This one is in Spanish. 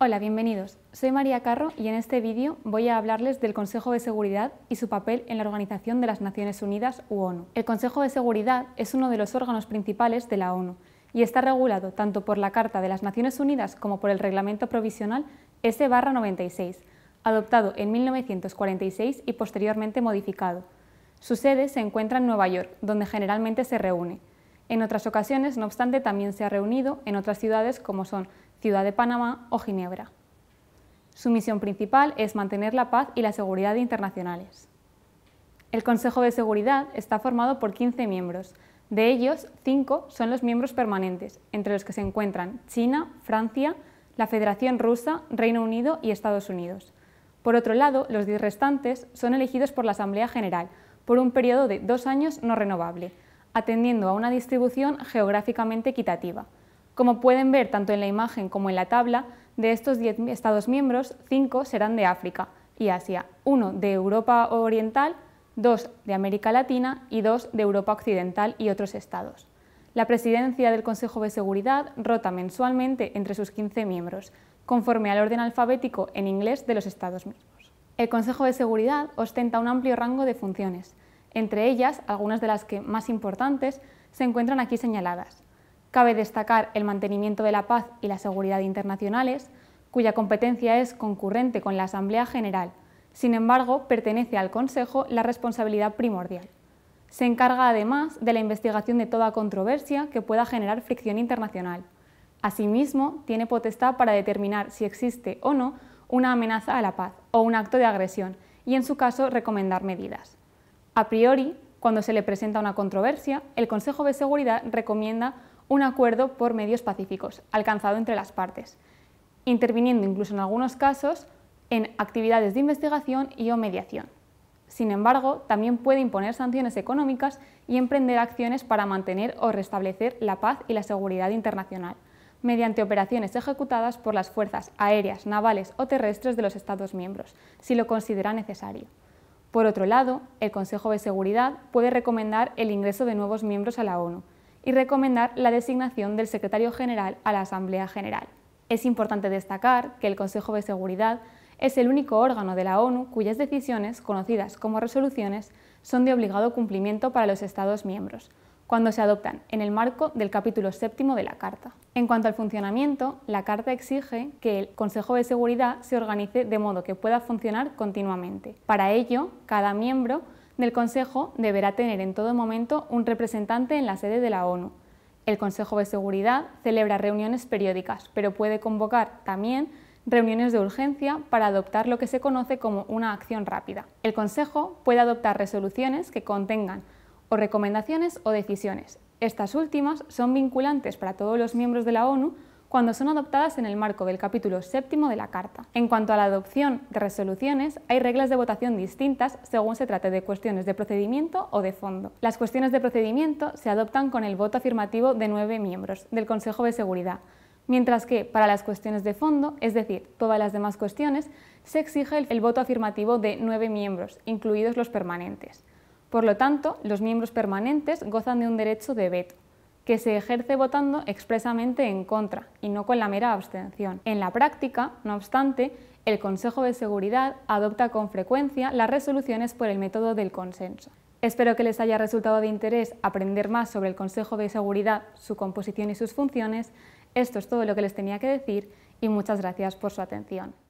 Hola, bienvenidos. Soy María Carro y en este vídeo voy a hablarles del Consejo de Seguridad y su papel en la Organización de las Naciones Unidas u ONU. El Consejo de Seguridad es uno de los órganos principales de la ONU y está regulado tanto por la Carta de las Naciones Unidas como por el Reglamento Provisional S-96, adoptado en 1946 y posteriormente modificado. Su sede se encuentra en Nueva York, donde generalmente se reúne. En otras ocasiones, no obstante, también se ha reunido en otras ciudades como son Ciudad de Panamá o Ginebra. Su misión principal es mantener la paz y la seguridad internacionales. El Consejo de Seguridad está formado por 15 miembros. De ellos, 5 son los miembros permanentes, entre los que se encuentran China, Francia, la Federación Rusa, Reino Unido y Estados Unidos. Por otro lado, los 10 restantes son elegidos por la Asamblea General, por un periodo de dos años no renovable, atendiendo a una distribución geográficamente equitativa, como pueden ver tanto en la imagen como en la tabla, de estos 10 Estados miembros, 5 serán de África y Asia, 1 de Europa Oriental, 2 de América Latina y 2 de Europa Occidental y otros estados. La presidencia del Consejo de Seguridad rota mensualmente entre sus 15 miembros, conforme al orden alfabético en inglés de los estados mismos. El Consejo de Seguridad ostenta un amplio rango de funciones, entre ellas algunas de las que más importantes se encuentran aquí señaladas. Cabe destacar el mantenimiento de la paz y la seguridad internacionales, cuya competencia es concurrente con la Asamblea General. Sin embargo, pertenece al Consejo la responsabilidad primordial. Se encarga además de la investigación de toda controversia que pueda generar fricción internacional. Asimismo, tiene potestad para determinar si existe o no una amenaza a la paz o un acto de agresión y, en su caso, recomendar medidas. A priori, cuando se le presenta una controversia, el Consejo de Seguridad recomienda un acuerdo por medios pacíficos, alcanzado entre las partes, interviniendo incluso en algunos casos en actividades de investigación y o mediación. Sin embargo, también puede imponer sanciones económicas y emprender acciones para mantener o restablecer la paz y la seguridad internacional, mediante operaciones ejecutadas por las fuerzas aéreas, navales o terrestres de los Estados miembros, si lo considera necesario. Por otro lado, el Consejo de Seguridad puede recomendar el ingreso de nuevos miembros a la ONU, y recomendar la designación del secretario general a la Asamblea General. Es importante destacar que el Consejo de Seguridad es el único órgano de la ONU cuyas decisiones, conocidas como resoluciones, son de obligado cumplimiento para los Estados miembros, cuando se adoptan en el marco del capítulo séptimo de la Carta. En cuanto al funcionamiento, la Carta exige que el Consejo de Seguridad se organice de modo que pueda funcionar continuamente. Para ello, cada miembro del Consejo deberá tener en todo momento un representante en la sede de la ONU. El Consejo de Seguridad celebra reuniones periódicas, pero puede convocar también reuniones de urgencia para adoptar lo que se conoce como una acción rápida. El Consejo puede adoptar resoluciones que contengan o recomendaciones o decisiones. Estas últimas son vinculantes para todos los miembros de la ONU cuando son adoptadas en el marco del capítulo séptimo de la Carta. En cuanto a la adopción de resoluciones, hay reglas de votación distintas según se trate de cuestiones de procedimiento o de fondo. Las cuestiones de procedimiento se adoptan con el voto afirmativo de nueve miembros del Consejo de Seguridad, mientras que para las cuestiones de fondo, es decir, todas las demás cuestiones, se exige el voto afirmativo de nueve miembros, incluidos los permanentes. Por lo tanto, los miembros permanentes gozan de un derecho de veto que se ejerce votando expresamente en contra y no con la mera abstención. En la práctica, no obstante, el Consejo de Seguridad adopta con frecuencia las resoluciones por el método del consenso. Espero que les haya resultado de interés aprender más sobre el Consejo de Seguridad, su composición y sus funciones. Esto es todo lo que les tenía que decir y muchas gracias por su atención.